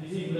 PJ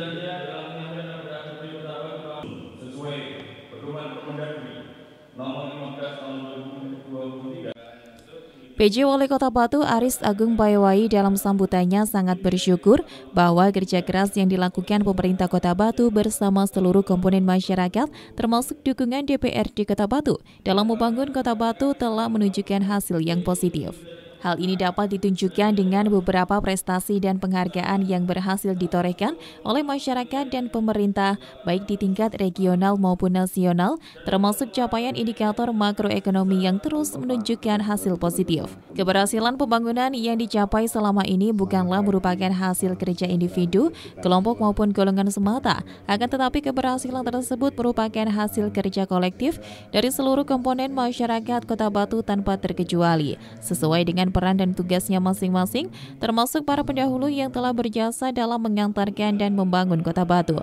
Wali Kota Batu Aris Agung Bayawai dalam sambutannya sangat bersyukur bahwa kerja keras yang dilakukan pemerintah Kota Batu bersama seluruh komponen masyarakat termasuk dukungan DPRD Kota Batu dalam membangun Kota Batu telah menunjukkan hasil yang positif. Hal ini dapat ditunjukkan dengan beberapa prestasi dan penghargaan yang berhasil ditorehkan oleh masyarakat dan pemerintah, baik di tingkat regional maupun nasional, termasuk capaian indikator makroekonomi yang terus menunjukkan hasil positif. Keberhasilan pembangunan yang dicapai selama ini bukanlah merupakan hasil kerja individu, kelompok maupun golongan semata, akan tetapi keberhasilan tersebut merupakan hasil kerja kolektif dari seluruh komponen masyarakat Kota Batu tanpa terkecuali, sesuai dengan peran dan tugasnya masing-masing, termasuk para pendahulu yang telah berjasa dalam mengantarkan dan membangun Kota Batu.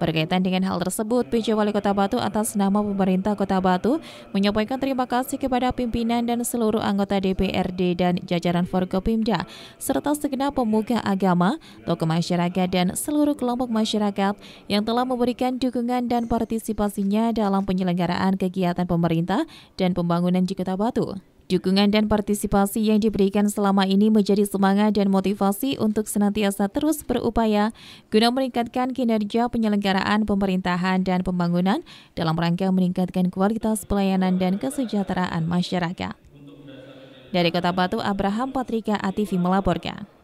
Berkaitan dengan hal tersebut, PJ Wali Kota Batu atas nama pemerintah Kota Batu menyampaikan terima kasih kepada pimpinan dan seluruh anggota DPRD dan jajaran Forkopimda, serta segenap pemuka agama, tokoh masyarakat, dan seluruh kelompok masyarakat yang telah memberikan dukungan dan partisipasinya dalam penyelenggaraan kegiatan pemerintah dan pembangunan di Kota Batu. Dukungan dan partisipasi yang diberikan selama ini menjadi semangat dan motivasi untuk senantiasa terus berupaya guna meningkatkan kinerja penyelenggaraan pemerintahan dan pembangunan dalam rangka meningkatkan kualitas pelayanan dan kesejahteraan masyarakat. Dari Kota Batu, Abraham Patrika Ativi melaporkan.